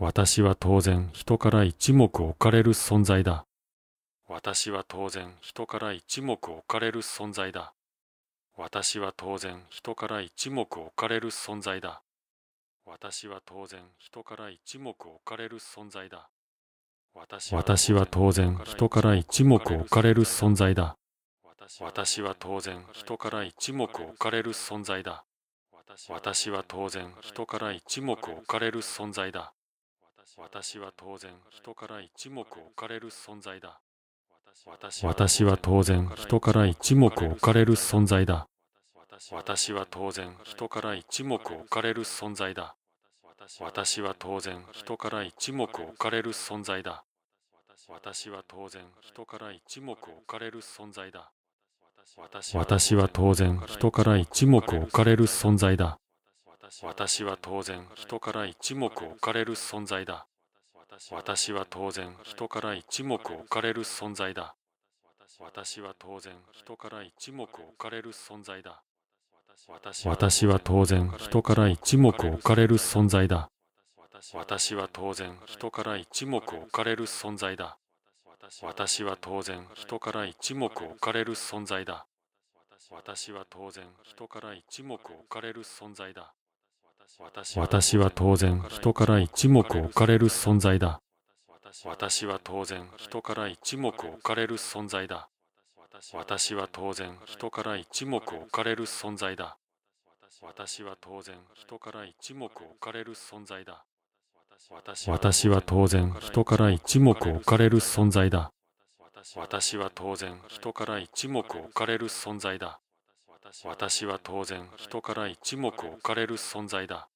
私は当然人から一目置かれる存在だ。私は当然人から一目置かれる存在だ。私は当然人から一目置かれる存在だ。私は当然人から一目置かれる存在だ。私は当然人から一目置かれる存在だ。私は当然人から一目置かれる存在だ。私は当然人から一目置かれる存在だ。私は当然人から一目置かれる存在だ。私は当然人から一目置かれる存在だ。私は当然人から一目置かれる存在だ。私は当然人から一目置かれる存在だ。私は当然人から一目置かれる存在だ。私は当然人から一目置かれる存在だ。私は当然人から一目置かれる存在だ私は当然人から一目置かれる存在だ私は当然人から一目置かれる存在だ私は当然人から一目置かれる存在だ私は当然人から一目置かれる存在だ私は当然人から一目置かれる存在だ私は当然人から一目置かれる存在だ私は当然人から一目置かれる存在だ私は当然人から一目置かれる存在だ私は当然人から一目置かれる存在だ私は当然人から一目置かれる存在だ私は当然人から一目置かれる存在だ私は当然人から一目置かれる存在だ私は当然人から一目置かれる存在だ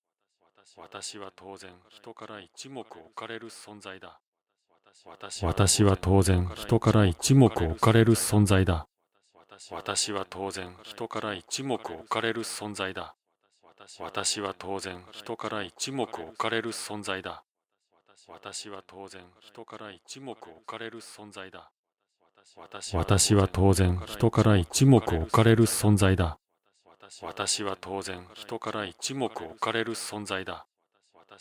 私は当然人から一目置かれる存在だ私は当然人から一目置かれる存在だ私は当然人から一目置かれる存在だ私は当然人から一目置かれる存在だ私は当然人から一目置かれる存在だ私は当然人から一目置かれる存在だ私は当然人から一目置かれる存在だ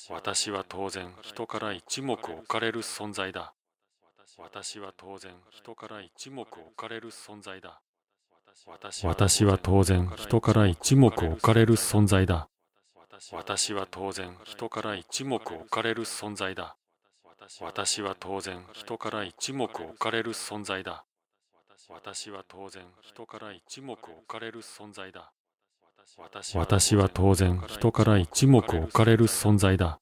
私は当然人から一目置かれる存在だ私は当然人から一目置かれる存在だ私は当然人から一目置かれる存在だ私は当然人から一目置かれる存在だ私は当然人から一目置かれる存在だ私は当然人から一目置かれる存在だ私は当然人から一目置かれる存在だ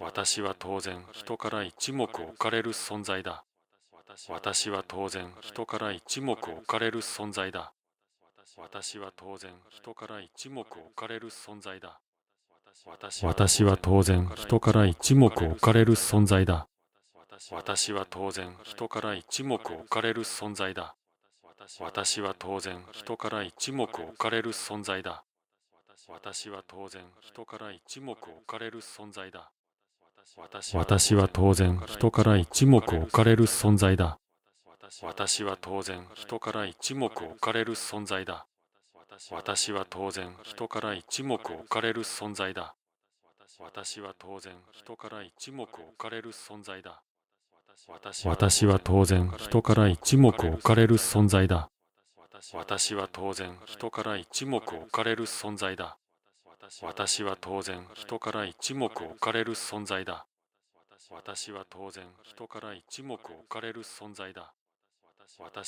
私は当然人から一目置かれる存在だ私は当然人から一目置かれる存在だ私は当然人から一目置かれる存在だ私は当然人から一目置かれる存在だ。私は当然人から一目置かれる存在だ。私は当然人から一目置かれる存在だ。私は当然人から一目置かれる存在だ。私は当然人から一目置かれる存在だ。私は当然人から一目置かれる存在だ。私は当然人から一目置かれる存在だ私は当然人から一目置かれる存在だ私は当然人から一目置かれる存在だ私は当然人から一目置かれる存在だ私は当然人から一目置かれる存在だ私は当然人から一目置かれる存在だ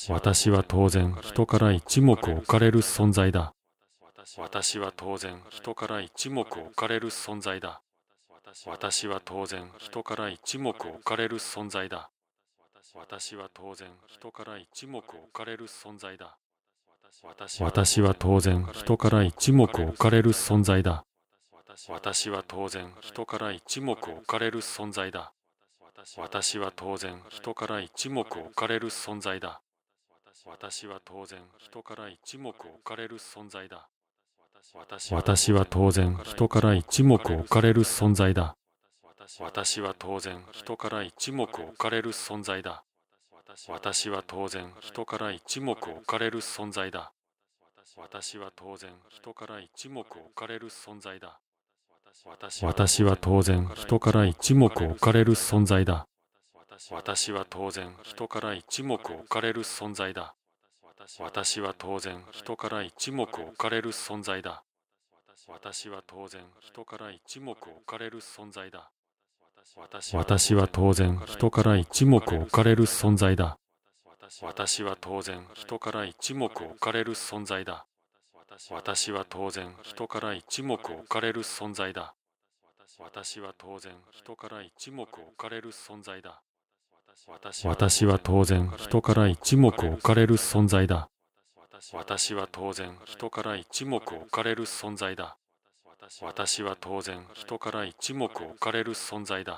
私は当然人から一目置かれる存在だ私は当然人から一目置かれる存在だ私は当然人から一目置かれる存在だ私は当然人から一目置かれる存在だ私は当然人から一目置かれる存在だ私は当然人から一目置かれる存在だ私は当然人から一目置かれる存在だ私は当然人から一目置かれる存在だ私は当然人から一目置かれる存在だ私は当然人から一目置かれる存在だ私は当然人から一目置かれる存在だ私は当然人から一目置かれる存在だ私は当然人から一目置かれる存在だ私は当然人から一目置かれる存在だ私は当然人から一目置かれる存在だ私は当然人から一目置かれる存在だ私は当然人から一目置かれる存在だ私は当然人から一目置かれる存在だ私は当然人から一目置かれる存在だ私は当然人から一目置かれる存在だ私は当然人から一目置かれる存在だ私は当然人から一目置かれる存在だ私は当然人から一目置かれる存在だ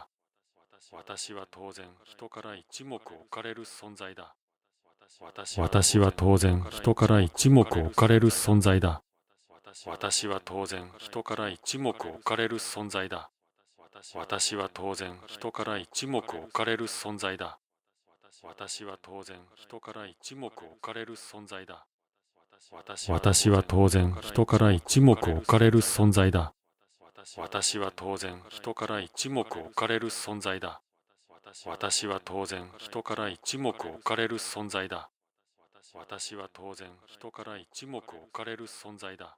私は当然人から一目置かれる存在だ私は当然人から一目置かれる存在だ。私は当然人から一目置かれる存在だ。私は当然人から一目置かれる存在だ。私は当然人から一目置かれる存在だ。私は当然人から一目置かれる存在だ。私は当然人から一目置かれる存在だ。私は当然人から一目置かれる存在だ私は当然人から一目置かれる存在だ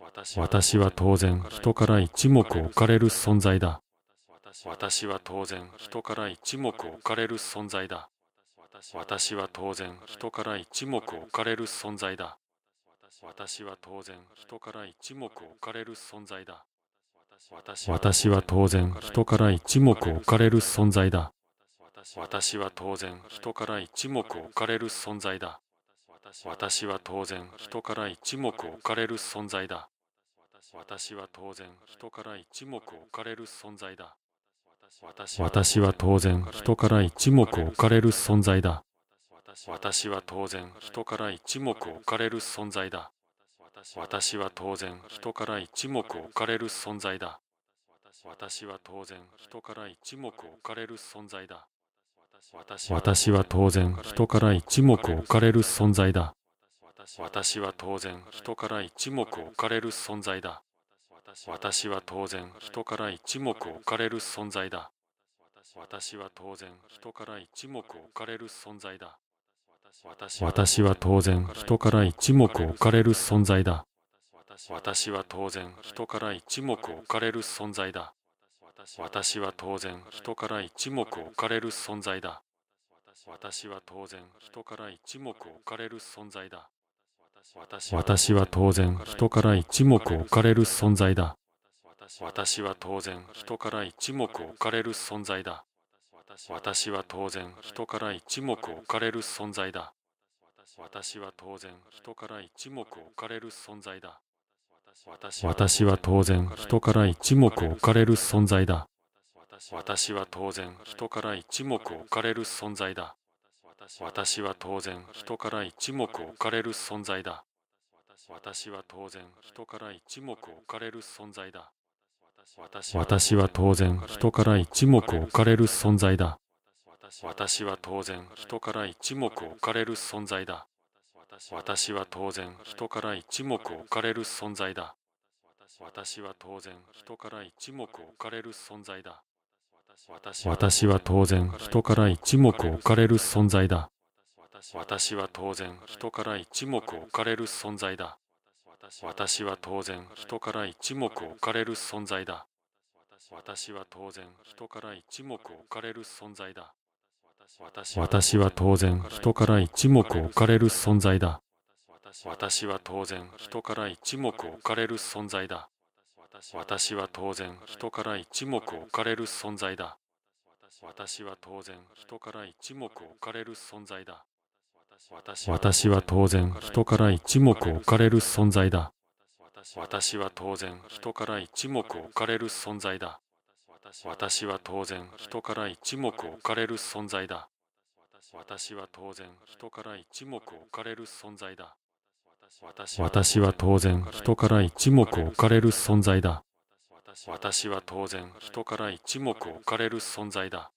私は当然人から一目置かれる存在だ私は当然人から一目置かれる存在だ私は当然人から一目置かれる存在だ私は当然人から一目置かれる存在だ私は当然人から一目置かれる存在だ私は当然人から一目置かれる存在だ私は当然人から一目置かれる存在だ私は当然人から一目置かれる存在だ私は当然人から一目置かれる存在だ私は当然人から一目置かれる存在だ私は当然人から一目置かれる存在だ私は当然人から一目置かれる存在だ私は当然人から一目置かれる存在だ私は当然人から一目置かれる存在だ私は当然人から一目置かれる存在だ私は当然人から一目置かれる存在だ私は当然人から一目置かれる存在だ私は当然人から一目置かれる存在だ私は当然人から一目置かれる存在だ私は当然人から一目置かれる存在だ私は当然人から一目置かれる存在だ私は当然人から一目置かれる存在だ私は当然人から一目置かれる存在だ私は当然人から一目置かれる存在だ私は当然人から一目置かれる存在だ私は当然人から一目置かれる存在だ私は当然人から一目置かれる存在だ私は当然人から一目置かれる存在だ私は当然人から一目置かれる存在だ。私は当然人から一目置かれる存在だ。私は当然人から一目置かれる存在だ。私は当然人から一目置かれる存在だ。私は当然人から一目置かれる存在だ。私は当然人から一目置かれる存在だ。私は当然人から一目置かれる存在だ私は当然人から一目置かれる存在だ私は当然人から一目置かれる存在だ私は当然人から一目置かれる存在だ私は当然人から一目置かれる存在だ私は当然人から一目置かれる存在だ私は当然人から一目置かれる存在だ。私は当然人から一目置かれる存在だ。私は当然人から一目置かれる存在だ。私は当然人から一目置かれる存在だ。私は当然人から一目置かれる存在だ。私は当然人から一目置かれる存在だ。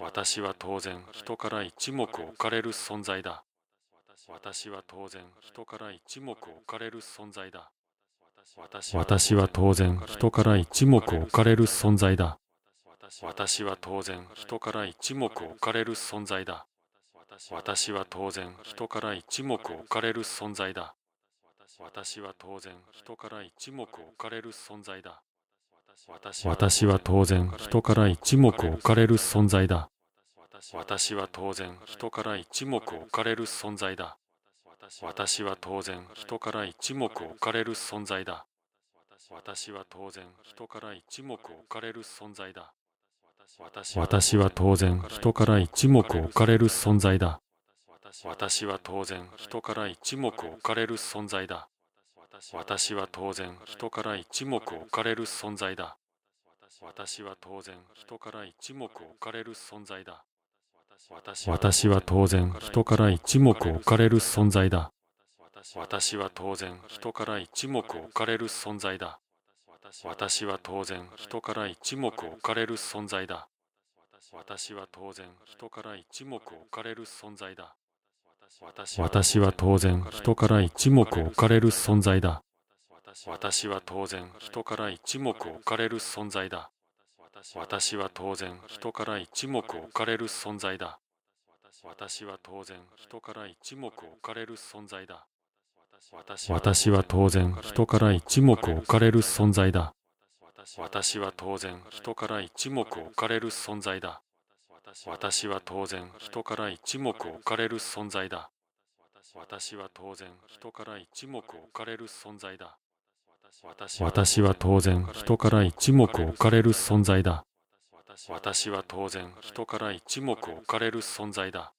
私は当然人から一目置かれる存在だ私は当然人から一目置かれる存在だ私は当然人から一目置かれる存在だ私は当然人から一目置かれる存在だ私は当然人から一目置かれる存在だ私は当然人から一目置かれる存在だ私は当然人から一目置かれる存在だ私は当然人から一目置かれる存在だ私は当然人から一目置かれる存在だ私は当然人から一目置かれる存在だ私は当然人から一目置かれる存在だ私は当然人から一目置かれる存在だ私は当然人から一目置かれる存在だ私は当然人から一目置かれる存在だ私は当然人から一目置かれる存在だ私は当然人から一目置かれる存在だ私は当然人から一目置かれる存在だ私は当然人から一目置かれる存在だ私は当然人から一目置かれる存在だ。私は当然人から一目置かれる存在だ。私は当然人から一目置かれる存在だ。私は当然人から一目置かれる存在だ。私は当然人から一目置かれる存在だ。私は当然人から一目置かれる存在だ。私は当然人から一目置かれる存在だ私は当然人から一目置かれる存在だ私は当然人から一目置かれる存在だ私は当然人から一目置かれる存在だ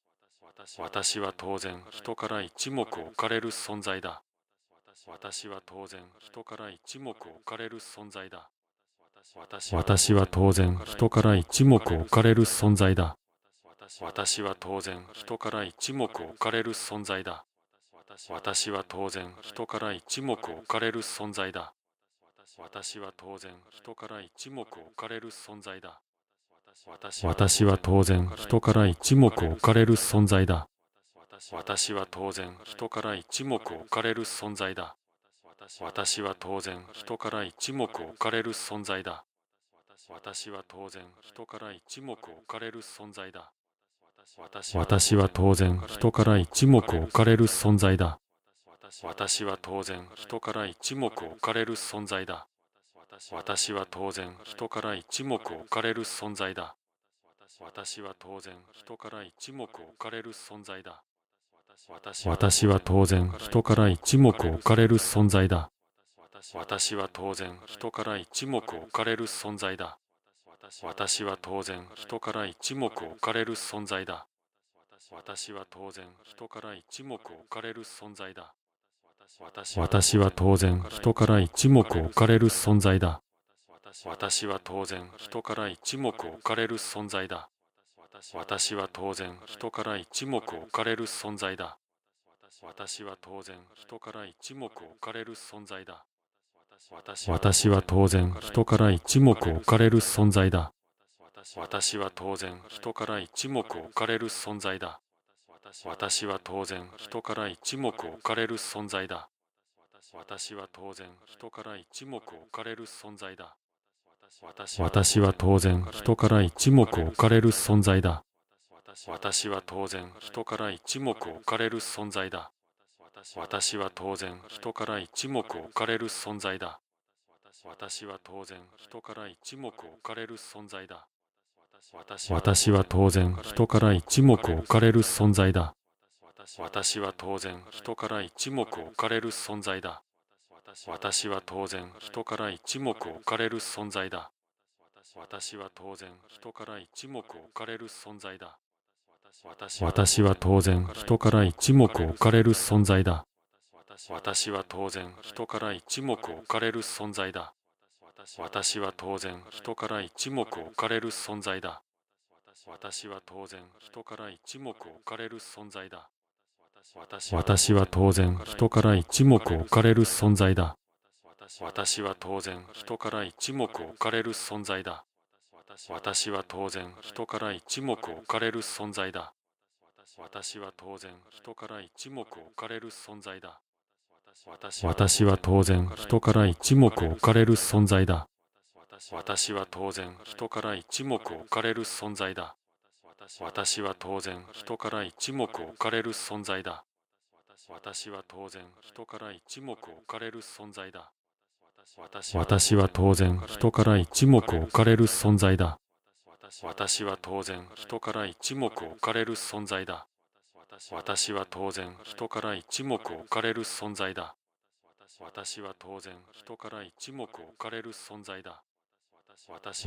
私は当然人から一目置かれる存在だ私は当然人から一目置かれる存在だ私は当然人から一目置かれる存在だ私は当然人から一目置かれる存在だ私は当然人から一目置かれる存在だ私は当然人から一目置かれる存在だ私は当然人から一目置かれる存在だ私は当然人から一目置かれる存在だ私は当然人から一目置かれる存在だ私は当然人から一目置かれる存在だ私は当然人から一目置かれる存在だ私は当然人から一目置かれる存在だ私は当然人から一目置かれる存在だ私は当然人から一目置かれる存在だ私は当然人から一目置かれる存在だ私は当然人から一目置かれる存在だ私は当然人から一目置かれる存在だ私は当然人から一目置かれる存在だ私は当然人から一目置かれる存在だ私は当然人から一目置かれる存在だ私は当然人から一目置かれる存在だ私は当然人から一目置かれる存在だ私は当然人から一目置かれる存在だ私は当然人から一目置かれる存在だ私は当然人から一目置かれる存在だ私は当然人から一目置かれる存在だ私は当然人から一目置かれる存在だ。私は当然人から一目置かれる存在だ。私は当然人から一目置かれる存在だ。私は当然人から一目置かれる存在だ。私は当然人から一目置かれる存在だ。私は当然人から一目置かれる存在だ。私は当然人から一目置かれる存在だ私は当然人から一目置かれる存在だ私は当然人から一目置かれる存在だ私は当然人から一目置かれる存在だ私は当然人から一目置かれる存在だ私は当然人から一目置かれる存在だ私は当然人から一目置かれる存在だ私は当然人から一目置かれる存在だ私は当然人から一目置かれる存在だ私は当然人から一目置かれる存在だ私は当然人から一目置かれる存在だ私は当然人から一目置かれる存在だ私は当然人から一目置かれる存在だ私は当然人から一目置かれる存在だ私は当然人から一目置かれる存在だ私は当然人から一目置かれる存在だ私は当然人から一目置かれる存在だ私は当然人から一目置かれる存在だ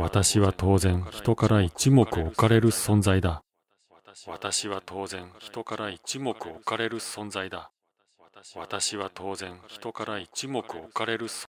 私は当然人から一目置かれる存在だ私は当然人から一目置かれる存在だ私は当然人から一目置かれる存在だ